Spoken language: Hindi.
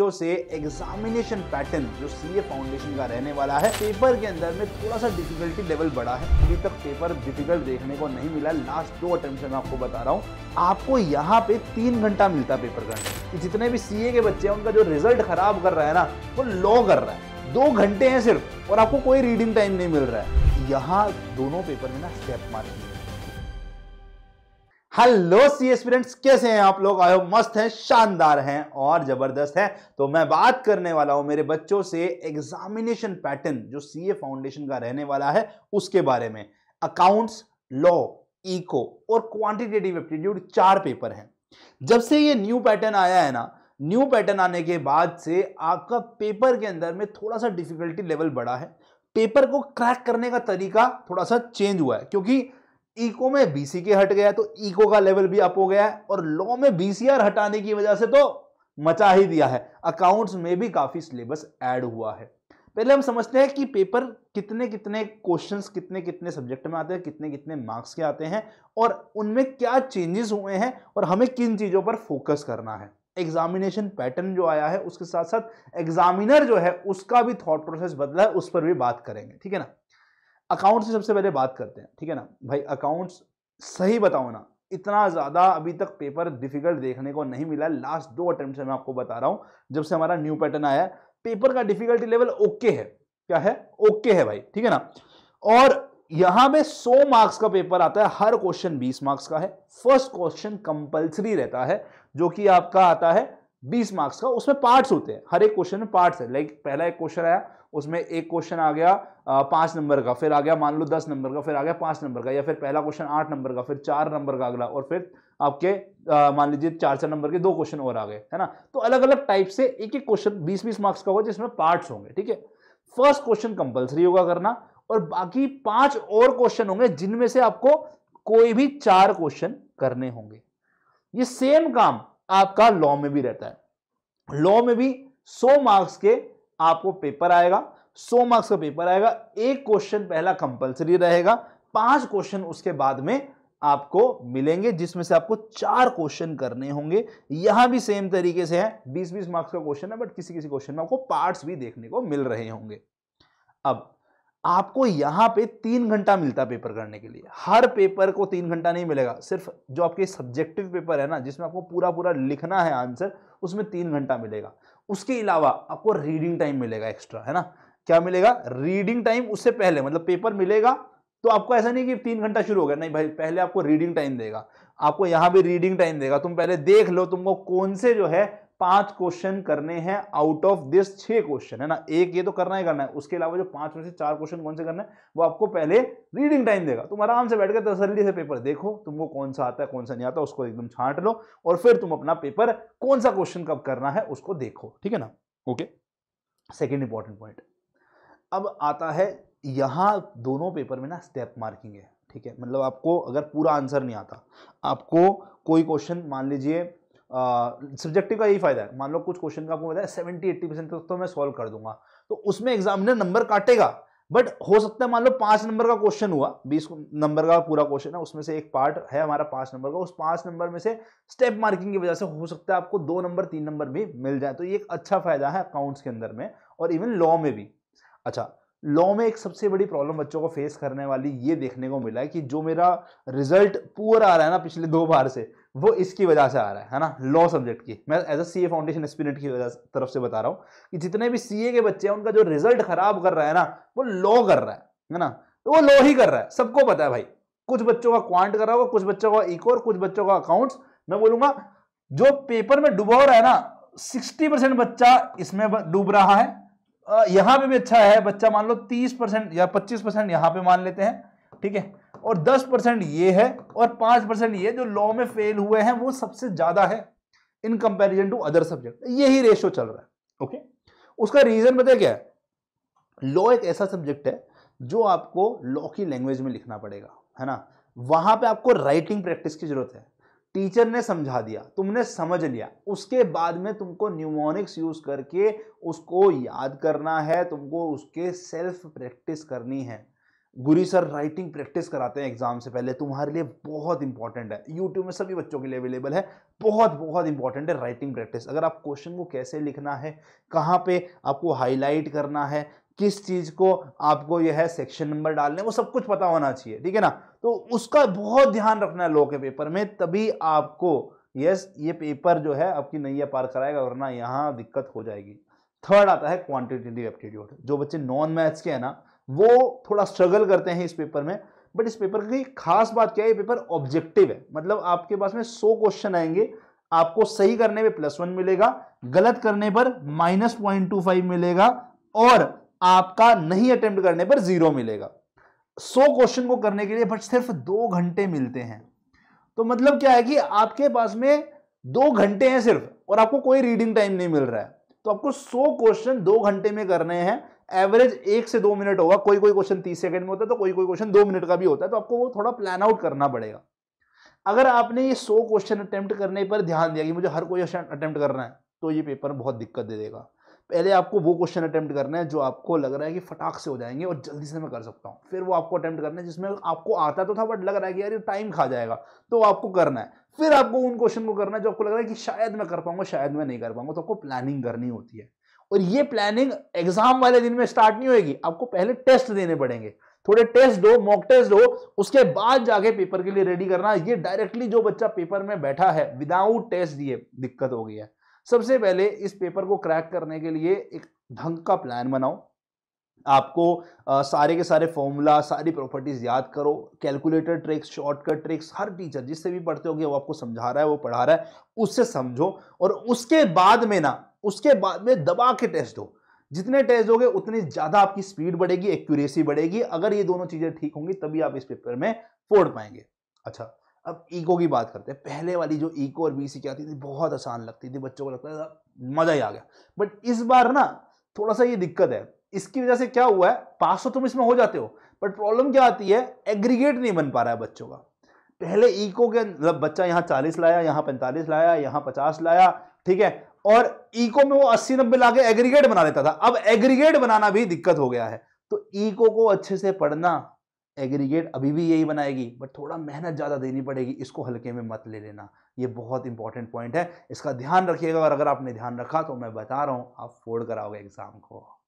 बच्चों से एग्जामिनेशन पैटर्न जो सीए फाउंडेशन का रहने वाला है पेपर के अंदर में थोड़ा सा डिफिकल्टी लेवल बढ़ा है अभी तक पेपर डिफिकल्ट देखने को नहीं मिला लास्ट दो अटेम्प्ट में आपको बता रहा हूँ आपको यहाँ पे तीन घंटा मिलता है पेपर करने जितने भी सी के बच्चे हैं उनका जो रिजल्ट खराब कर रहा है ना वो लो कर रहा है दो घंटे हैं सिर्फ और आपको कोई रीडिंग टाइम नहीं मिल रहा है यहाँ दोनों पेपर में ना स्टेप मारेंगे हेलो सी स्टूडेंट्स कैसे हैं आप लोग आयो मस्त हैं शानदार हैं और ज़बरदस्त हैं तो मैं बात करने वाला हूं मेरे बच्चों से एग्जामिनेशन पैटर्न जो सीए फाउंडेशन का रहने वाला है उसके बारे में अकाउंट्स लॉ इको और क्वांटिटेटिव एप्टीट्यूड चार पेपर हैं जब से ये न्यू पैटर्न आया है ना न्यू पैटर्न आने के बाद से आपका पेपर के अंदर में थोड़ा सा डिफिकल्टी लेवल बढ़ा है पेपर को क्रैक करने का तरीका थोड़ा सा चेंज हुआ है क्योंकि इको में बीसीके हट गया तो इको का लेवल भी अप हो गया है और लॉ में बीसीआर हटाने की वजह से तो मचा ही दिया है अकाउंट्स में भी काफी सिलेबस ऐड हुआ है पहले हम समझते हैं कि पेपर कितने कितने क्वेश्चंस कितने कितने सब्जेक्ट में आते हैं कितने कितने मार्क्स के आते हैं और उनमें क्या चेंजेस हुए हैं और हमें किन चीज़ों पर फोकस करना है एग्जामिनेशन पैटर्न जो आया है उसके साथ साथ एग्जामिनर जो है उसका भी थॉट प्रोसेस बदला है उस पर भी बात करेंगे ठीक है ना अकाउंट से सबसे पहले बात करते हैं ठीक है ना भाई अकाउंट्स सही बताओ ना इतना ज़्यादा अभी तक पेपर डिफिकल्ट देखने को नहीं मिला लास्ट दो अटैम्प्ट से मैं आपको बता रहा हूँ जब से हमारा न्यू पैटर्न आया है पेपर का डिफिकल्टी लेवल ओके है क्या है ओके है भाई ठीक है ना और यहां पे 100 मार्क्स का पेपर आता है हर क्वेश्चन 20 मार्क्स का है फर्स्ट क्वेश्चन कंपलसरी रहता है जो कि आपका आता है 20 मार्क्स का उसमें पार्ट्स होते हैं हर एक क्वेश्चन में पार्ट्स है लाइक पहला एक क्वेश्चन आया उसमें एक क्वेश्चन आ गया पाँच नंबर का फिर आ गया मान लो दस नंबर का फिर आ गया पाँच नंबर का या फिर पहला क्वेश्चन आठ नंबर का फिर चार नंबर का अगला और फिर आपके मान लीजिए चार चार नंबर के दो क्वेश्चन और आ गए है ना तो अलग अलग टाइप से एक एक क्वेश्चन बीस बीस मार्क्स का होगा जिसमें पार्ट्स होंगे ठीक है फर्स्ट क्वेश्चन कंपलसरी होगा करना और बाकी पांच और क्वेश्चन होंगे जिनमें से आपको कोई भी चार क्वेश्चन करने होंगे ये सेम काम आपका लॉ में भी रहता है लॉ में भी 100 मार्क्स के आपको पेपर आएगा सौ मार्क्स का पेपर आएगा एक क्वेश्चन पहला कंपलसरी रहेगा पांच क्वेश्चन उसके बाद में आपको मिलेंगे जिसमें से आपको चार क्वेश्चन करने होंगे यहां भी सेम तरीके से है बीस बीस मार्क्स का क्वेश्चन है बट किसी किसी क्वेश्चन में आपको पार्ट्स भी देखने को मिल रहे होंगे अब आपको यहां पे तीन घंटा मिलता है पेपर करने के लिए हर पेपर को तीन घंटा नहीं मिलेगा सिर्फ जो आपके सब्जेक्टिव पेपर है ना जिसमें आपको पूरा पूरा लिखना है आंसर उसमें तीन घंटा मिलेगा उसके अलावा आपको रीडिंग टाइम मिलेगा एक्स्ट्रा है ना क्या मिलेगा रीडिंग टाइम उससे पहले मतलब पेपर मिलेगा तो आपको ऐसा नहीं कि तीन घंटा शुरू हो गया नहीं भाई पहले आपको रीडिंग टाइम देगा आपको यहां भी रीडिंग टाइम देगा तुम पहले देख लो तुमको कौन से जो है पांच क्वेश्चन करने हैं आउट ऑफ दिस छह क्वेश्चन है ना एक ये तो करना ही करना है उसके अलावा जो पांच में से चार क्वेश्चन कौन से करना है वो आपको पहले रीडिंग टाइम देगा तुम आराम से बैठकर तसल्ली से पेपर देखो तुमको कौन सा आता है कौन सा नहीं आता उसको एकदम छांट लो और फिर तुम अपना पेपर कौन सा क्वेश्चन कब करना है उसको देखो ठीक है ना ओके सेकेंड इंपॉर्टेंट पॉइंट अब आता है यहां दोनों पेपर में ना स्टेप मार्किंग है ठीक है मतलब आपको अगर पूरा आंसर नहीं आता आपको कोई क्वेश्चन मान लीजिए सब्जेक्टिव का यही फायदा है मान लो कुछ क्वेश्चन का आपको सेवेंटी एट्टी परसेंट तक तो मैं सॉल्व कर दूंगा तो उसमें एग्जामिनर नंबर काटेगा बट हो सकता है मान लो पांच नंबर का क्वेश्चन हुआ बीस नंबर का पूरा क्वेश्चन है उसमें से एक पार्ट है हमारा पांच नंबर का उस पांच नंबर में से स्टेप मार्किंग की वजह से हो सकता है आपको दो नंबर तीन नंबर भी मिल जाए तो ये एक अच्छा फायदा है अकाउंट्स के अंदर में और इवन लॉ में भी अच्छा लॉ में एक सबसे बड़ी प्रॉब्लम बच्चों को फेस करने वाली ये देखने को मिला है कि जो मेरा रिजल्ट पुअर आ रहा है ना पिछले दो बार से वो इसकी वजह से आ रहा है है ना लॉ सब्जेक्ट की मैं as a C A foundation aspirant की वजह तरफ से बता रहा हूँ कि जितने भी सी ए के बच्चे हैं उनका जो रिजल्ट खराब कर रहा है ना वो लॉ कर रहा है है ना तो वो लॉ ही कर रहा है सबको पता है भाई कुछ बच्चों का क्वांट कर रहा होगा कुछ बच्चों का इको और कुछ बच्चों का अकाउंट्स मैं बोलूंगा जो पेपर में डुबा रहा है ना सिक्सटी परसेंट बच्चा इसमें डूब रहा है यहाँ पे भी अच्छा है बच्चा मान लो तीस परसेंट या पच्चीस परसेंट यहां पे मान लेते हैं ठीक है और दस परसेंट ये है और पांच परसेंट ये जो लॉ में फेल हुए हैं वो सबसे ज़्यादा है in comparison to other subject यही रेशो चल रहा है ओके okay? उसका रीज़न बताया क्या है लॉ एक ऐसा सब्जेक्ट है जो आपको लॉ की लैंग्वेज में लिखना पड़ेगा है ना वहां पे आपको राइटिंग प्रैक्टिस की ज़रूरत है टीचर ने समझा दिया तुमने समझ लिया उसके बाद में तुमको न्यूमोनिक्स यूज़ करके उसको याद करना है तुमको उसके सेल्फ प्रैक्टिस करनी है गुरी सर राइटिंग प्रैक्टिस कराते हैं एग्जाम से पहले तुम्हारे लिए बहुत इंपॉर्टेंट है यूट्यूब में सभी बच्चों के लिए अवेलेबल है बहुत बहुत इंपॉर्टेंट है राइटिंग प्रैक्टिस अगर आप क्वेश्चन को कैसे लिखना है कहाँ पे आपको हाईलाइट करना है किस चीज़ को आपको यह है सेक्शन नंबर डालने वो सब कुछ पता होना चाहिए ठीक है ना तो उसका बहुत ध्यान रखना है लो के पेपर में तभी आपको यस ये पेपर जो है आपकी नैया पार कराएगा वरना यहाँ दिक्कत हो जाएगी थर्ड आता है क्वांटिटेटिव एप्टीट्यूड जो बच्चे नॉन मैथ्स के हैं ना वो थोड़ा स्ट्रगल करते हैं इस पेपर में बट इस पेपर की खास बात क्या है ये पेपर ऑब्जेक्टिव है मतलब आपके पास में सौ क्वेश्चन आएंगे आपको सही करने पे प्लस वन मिलेगा गलत करने पर माइनस पॉइंट टू फाइव मिलेगा और आपका नहीं अटेम्प्ट करने पर जीरो मिलेगा सौ क्वेश्चन को करने के लिए बट सिर्फ दो घंटे मिलते हैं तो मतलब क्या है कि आपके पास में दो घंटे हैं सिर्फ और आपको कोई रीडिंग टाइम नहीं मिल रहा है तो आपको सौ क्वेश्चन दो घंटे में करने हैं एवरेज एक से दो मिनट होगा कोई कोई क्वेश्चन तीस सेकंड में होता है तो कोई कोई क्वेश्चन दो मिनट का भी होता है तो आपको वो थोड़ा प्लान आउट करना पड़ेगा अगर आपने ये सौ क्वेश्चन अटैम्प्ट करने पर ध्यान दिया कि मुझे हर क्वेश्चन अटैम्प्ट करना है तो ये पेपर बहुत दिक्कत दे देगा पहले आपको वो क्वेश्चन अटैम्प्ट करना है जो आपको लग रहा है कि फटाक से हो जाएंगे और जल्दी से मैं कर सकता हूँ फिर वो आपको अटैम्प्ट करना है जिसमें आपको आता तो था बट लग रहा है कि यार ये टाइम खा जाएगा तो आपको करना है फिर आपको उन क्वेश्चन को करना है जो आपको लग रहा है कि शायद मैं कर पाऊंगा शायद मैं नहीं कर पाऊंगा तो आपको प्लानिंग करनी होती है और ये प्लानिंग एग्जाम वाले दिन में स्टार्ट नहीं होगी आपको पहले टेस्ट देने पड़ेंगे थोड़े टेस्ट दो मॉक टेस्ट दो उसके बाद जाके पेपर के लिए रेडी करना ये डायरेक्टली जो बच्चा पेपर में बैठा है विदाउट टेस्ट दिए दिक्कत हो गई है सबसे पहले इस पेपर को क्रैक करने के लिए एक ढंग का प्लान बनाओ आपको आ, सारे के सारे फॉर्मूला सारी प्रॉपर्टीज़ याद करो कैलकुलेटर ट्रिक्स शॉर्टकट ट्रिक्स हर टीचर जिससे भी पढ़ते होंगे वो आपको समझा रहा है वो पढ़ा रहा है उससे समझो और उसके बाद में ना उसके बाद में दबा के टेस्ट दो जितने टेस्ट दोगे उतनी ज़्यादा आपकी स्पीड बढ़ेगी एक्यूरेसी बढ़ेगी अगर ये दोनों चीज़ें ठीक होंगी तभी आप इस पेपर में फोड़ पाएंगे अच्छा अब ईको की बात करते हैं पहले वाली जो ईको और बीसी की आती थी बहुत आसान लगती थी बच्चों को लगता था मज़ा ही आ गया बट इस बार ना थोड़ा सा ये दिक्कत है इसकी वजह से क्या हुआ है पास तो तुम इसमें हो जाते हो बट प्रॉब्लम क्या आती है एग्रीगेट नहीं बन पा रहा है बच्चों का पहले ईको के मतलब बच्चा यहाँ चालीस लाया यहाँ पैंतालीस लाया यहाँ पचास लाया ठीक है और ईको में वो अस्सी नब्बे लाके एग्रीगेट बना देता था अब एग्रीगेट बनाना भी दिक्कत हो गया है तो ईको को अच्छे से पढ़ना एग्रीगेट अभी भी यही बनाएगी बट थोड़ा मेहनत ज़्यादा देनी पड़ेगी इसको हल्के में मत ले लेना ये बहुत इंपॉर्टेंट पॉइंट है इसका ध्यान रखिएगा और अगर आपने ध्यान रखा तो मैं बता रहा हूँ आप फोर्ड कराओगे एग्जाम को